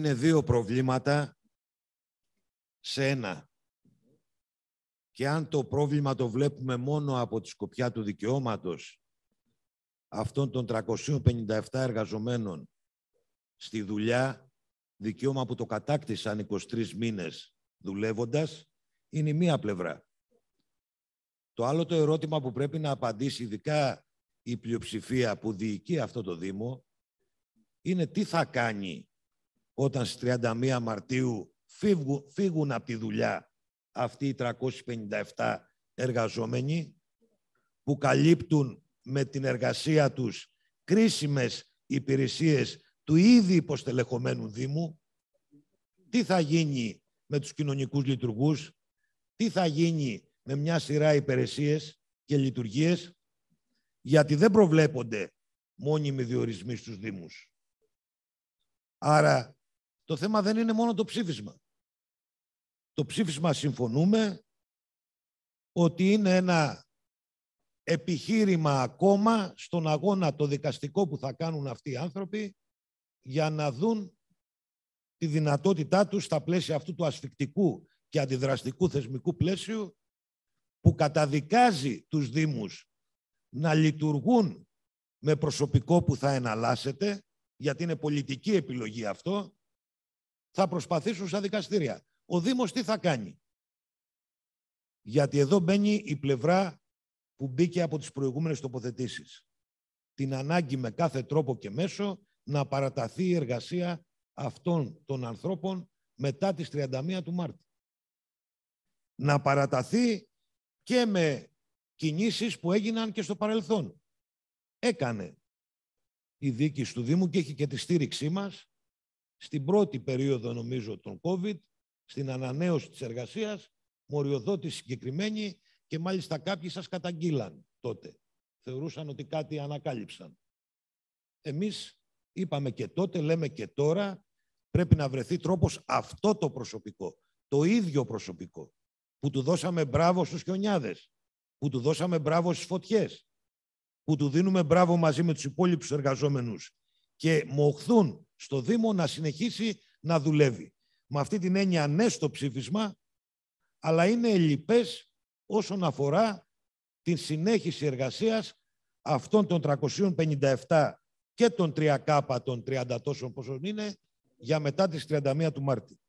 Είναι δύο προβλήματα σε ένα. Και αν το πρόβλημα το βλέπουμε μόνο από τη σκοπιά του δικαιώματος αυτών των 357 εργαζομένων στη δουλειά, δικαίωμα που το κατάκτησαν 23 μήνες δουλεύοντας, είναι η μία πλευρά. Το άλλο το ερώτημα που πρέπει να απαντήσει ειδικά η πλειοψηφία που διοικεί αυτό το Δήμο είναι τι θα κάνει όταν στις 31 Μαρτίου φύγουν, από τη δουλειά αυτοί οι 357 εργαζόμενοι που καλύπτουν με την εργασία τους κρίσιμες υπηρεσίες του ήδη υποστελεχωμένου Δήμου, τι θα γίνει με τους κοινωνικούς λειτουργούς, τι θα γίνει με μια σειρά υπηρεσίες και λειτουργίες, γιατί δεν προβλέπονται μόνιμοι διορισμοί στους Δήμους. Άρα το θέμα δεν είναι μόνο το ψήφισμα. Το ψήφισμα συμφωνούμε ότι είναι ένα επιχείρημα ακόμα στον αγώνα το δικαστικό που θα κάνουν αυτοί οι άνθρωποι για να δουν τη δυνατότητά τους στα πλαίσια αυτού του ασφικτικού και αντιδραστικού θεσμικού πλαίσιου που καταδικάζει τους Δήμους να λειτουργούν με προσωπικό που θα εναλλάσσεται, γιατί είναι πολιτική επιλογή αυτό, θα προσπαθήσουν στα δικαστήρια. Ο Δήμος τι θα κάνει. Γιατί εδώ μπαίνει η πλευρά που μπήκε από τις προηγούμενες τοποθετήσεις. Την ανάγκη με κάθε τρόπο και μέσο να παραταθεί η εργασία αυτών των ανθρώπων μετά τις 31 του Μάρτη. Να παραταθεί και με κινήσεις που έγιναν και στο παρελθόν. Έκανε η δίκη του Δήμου και έχει και τη στήριξή μας στην πρώτη περίοδο νομίζω των COVID, στην ανανέωση της εργασίας, μοριοδότηση συγκεκριμένη και μάλιστα κάποιοι σας καταγγείλαν τότε. Θεωρούσαν ότι κάτι ανακάλυψαν. Εμείς είπαμε και τότε, λέμε και τώρα, πρέπει να βρεθεί τρόπος αυτό το προσωπικό, το ίδιο προσωπικό, που του δώσαμε μπράβο στους χιονιάδες, που του δώσαμε μπράβο στις φωτιές, που του δίνουμε μπράβο μαζί με τους υπόλοιπους εργαζόμενους και μοχθούν στο Δήμο να συνεχίσει να δουλεύει. Με αυτή την έννοια ναι στο ψήφισμα, αλλά είναι ελλειπές όσον αφορά την συνέχιση εργασίας αυτών των 357 και των 3K των 30 τόσων πόσων είναι για μετά τις 31 του Μάρτη.